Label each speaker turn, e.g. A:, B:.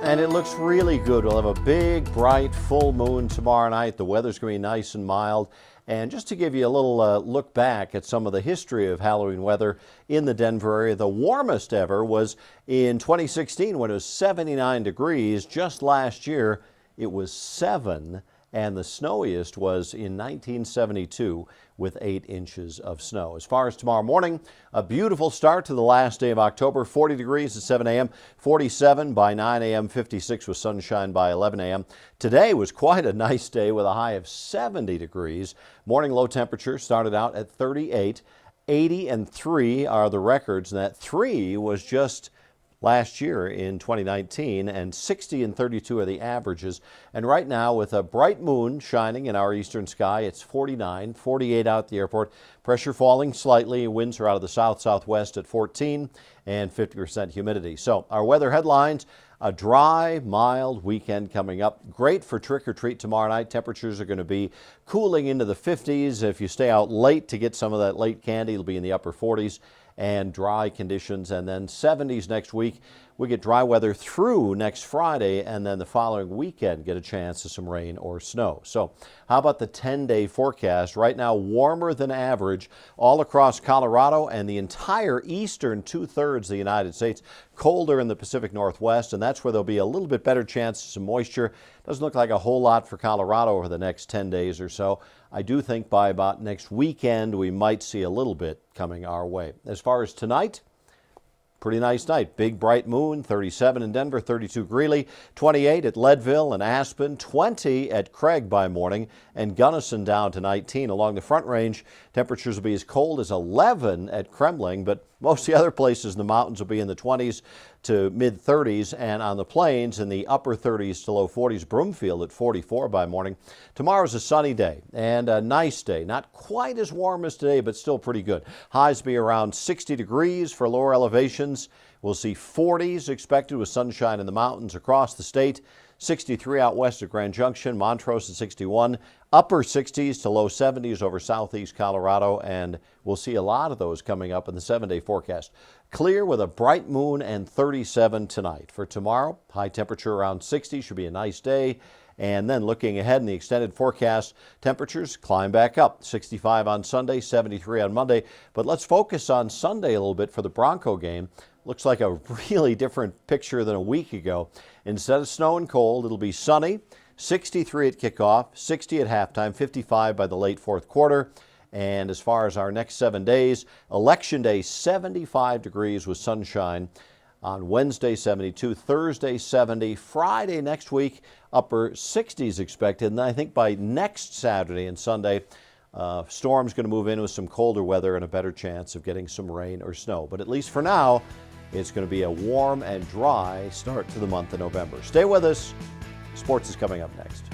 A: And it looks really good. We'll have a big, bright, full moon tomorrow night. The weather's going to be nice and mild. And just to give you a little uh, look back at some of the history of Halloween weather in the Denver area, the warmest ever was in 2016 when it was 79 degrees. Just last year, it was 7 and the snowiest was in 1972 with 8 inches of snow. As far as tomorrow morning, a beautiful start to the last day of October. 40 degrees at 7 a.m., 47 by 9 a.m., 56 with sunshine by 11 a.m. Today was quite a nice day with a high of 70 degrees. Morning low temperature started out at 38. 80 and 3 are the records, and that 3 was just – last year in 2019, and 60 and 32 are the averages. And right now, with a bright moon shining in our eastern sky, it's 49, 48 out at the airport. Pressure falling slightly. Winds are out of the south southwest at 14 and 50% humidity. So, our weather headlines. A dry, mild weekend coming up. Great for trick or treat tomorrow night. Temperatures are going to be cooling into the 50s. If you stay out late to get some of that late candy, it'll be in the upper 40s and dry conditions, and then 70s next week we get dry weather through next Friday and then the following weekend get a chance of some rain or snow. So how about the 10 day forecast right now warmer than average all across Colorado and the entire eastern two thirds of the United States colder in the Pacific Northwest and that's where there'll be a little bit better chance of some moisture. Doesn't look like a whole lot for Colorado over the next 10 days or so. I do think by about next weekend we might see a little bit coming our way. As far as tonight, Pretty nice night. Big bright moon, 37 in Denver, 32 Greeley, 28 at Leadville and Aspen, 20 at Craig by morning, and Gunnison down to 19. Along the Front Range, temperatures will be as cold as 11 at Kremling, but most of the other places in the mountains will be in the 20s to mid 30s, and on the plains in the upper 30s to low 40s. Broomfield at 44 by morning. Tomorrow's a sunny day and a nice day. Not quite as warm as today, but still pretty good. Highs be around 60 degrees for lower elevations conditions. We'll see 40s expected with sunshine in the mountains across the state. 63 out west at Grand Junction, Montrose at 61, upper 60s to low 70s over southeast Colorado, and we'll see a lot of those coming up in the seven day forecast. Clear with a bright moon and 37 tonight. For tomorrow, high temperature around 60 should be a nice day. And then looking ahead in the extended forecast, temperatures climb back up 65 on Sunday, 73 on Monday. But let's focus on Sunday a little bit for the Bronco game. Looks like a really different picture than a week ago. Instead of snow and cold, it'll be sunny, 63 at kickoff, 60 at halftime, 55 by the late fourth quarter. And as far as our next seven days, Election Day 75 degrees with sunshine on Wednesday 72, Thursday 70, Friday next week upper 60s expected. And I think by next Saturday and Sunday, uh, storm's going to move in with some colder weather and a better chance of getting some rain or snow. But at least for now, it's going to be a warm and dry start to the month of November. Stay with us. Sports is coming up next.